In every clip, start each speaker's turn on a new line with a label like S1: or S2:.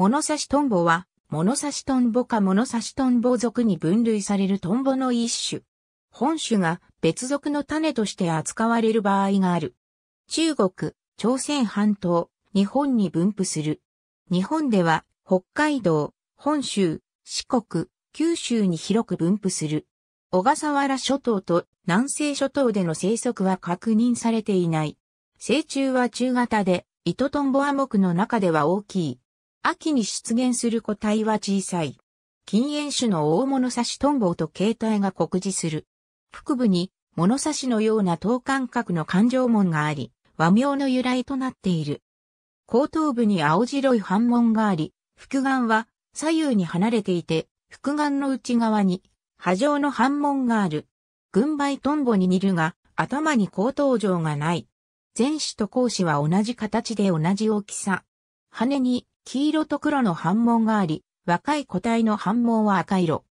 S1: 物差しトンボは、物差しトンボか物差しトンボ属に分類されるトンボの一種。本種が別属の種として扱われる場合がある。中国、朝鮮半島、日本に分布する。日本では、北海道、本州、四国、九州に広く分布する。小笠原諸島と南西諸島での生息は確認されていない。成虫は中型で、糸トンボ亜目の中では大きい。秋に出現する個体は小さい。禁煙種の大物差しトンボと形態が酷似する。腹部に物差しのような等間隔の環状門があり、和名の由来となっている。後頭部に青白い反門があり、腹眼は左右に離れていて、腹眼の内側に波状の反門がある。軍配トンボに似るが、頭に後頭状がない。前肢と後肢は同じ形で同じ大きさ。羽に黄色と黒の反紋があり、若い個体の反紋は赤色。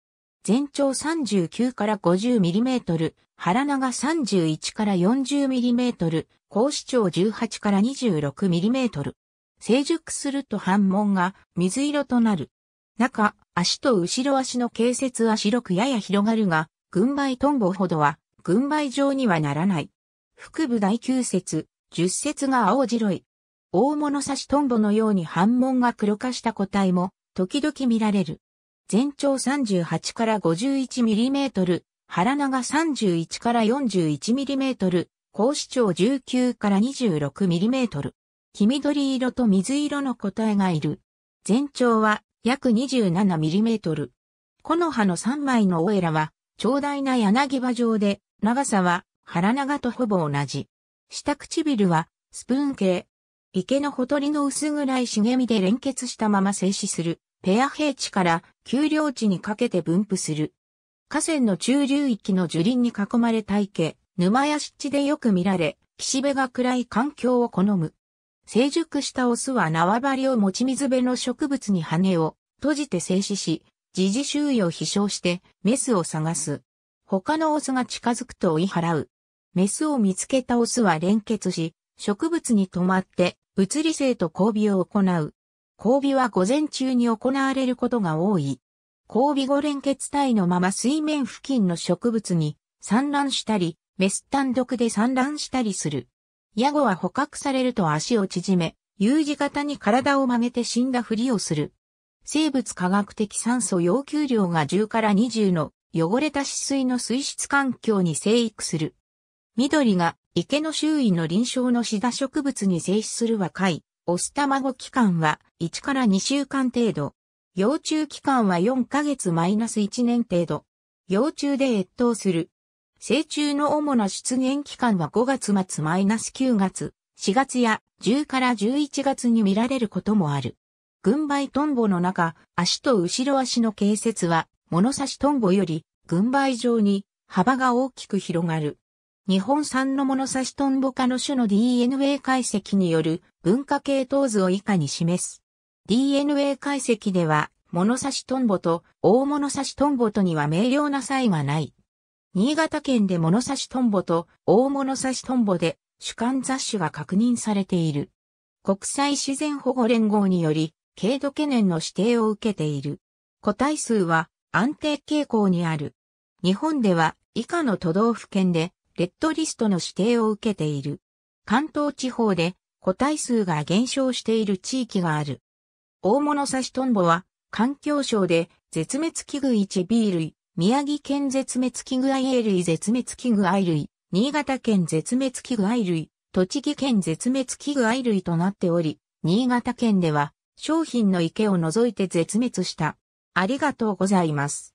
S1: 全長39から5 0トル、腹長31から4 0トル、高視長18から2 6トル。成熟すると反紋が水色となる。中、足と後ろ足の形節は白くやや広がるが、軍配トンボほどは、軍配状にはならない。腹部大球節、十節が青白い。大物刺しトンボのように反紋が黒化した個体も時々見られる。全長38から51ミリメートル、腹長31から41ミリメートル、高視長19から26ミリメートル。黄緑色と水色の個体がいる。全長は約27ミリメートル。木の葉の3枚のオエラは、長大な柳葉状で、長さは腹長とほぼ同じ。下唇はスプーン形、池のほとりの薄暗い茂みで連結したまま静止する、ペア平地から丘陵地にかけて分布する。河川の中流域の樹林に囲まれた池、沼や湿地でよく見られ、岸辺が暗い環境を好む。成熟したオスは縄張りを持ち水辺の植物に羽を閉じて静止し、時事周囲を飛翔してメスを探す。他のオスが近づくと追い払う。メスを見つけたオスは連結し、植物に止まって移り性と交尾を行う。交尾は午前中に行われることが多い。交尾後連結体のまま水面付近の植物に産卵したり、メス単独で産卵したりする。ヤゴは捕獲されると足を縮め、U 字型に体を曲げて死んだふりをする。生物科学的酸素要求量が10から20の汚れた死水の水質環境に生育する。緑が池の周囲の臨床のシダ植物に生死する若い、オス卵期間は1から2週間程度。幼虫期間は4ヶ月マイナス -1 年程度。幼虫で越冬する。成虫の主な出現期間は5月末マイナス -9 月、4月や10から11月に見られることもある。軍配トンボの中、足と後ろ足の形節は、物差しトンボより、軍配状に幅が大きく広がる。日本産のモノサシトンボ科の種の DNA 解析による文化系統図を以下に示す。DNA 解析では、モノサシトンボと大モノサシトンボとには明瞭な差異はない。新潟県でモノサシトンボと大モノサシトンボで主観雑種が確認されている。国際自然保護連合により、軽度懸念の指定を受けている。個体数は安定傾向にある。日本では以下の都道府県でレッドリストの指定を受けている。関東地方で個体数が減少している地域がある。大物サシトンボは環境省で絶滅危惧 1B 類、宮城県絶滅危惧 IA 類絶滅危惧 I 類、新潟県絶滅危惧 I 類、栃木県絶滅危惧 I 類となっており、新潟県では商品の池を除いて絶滅した。ありがとうございます。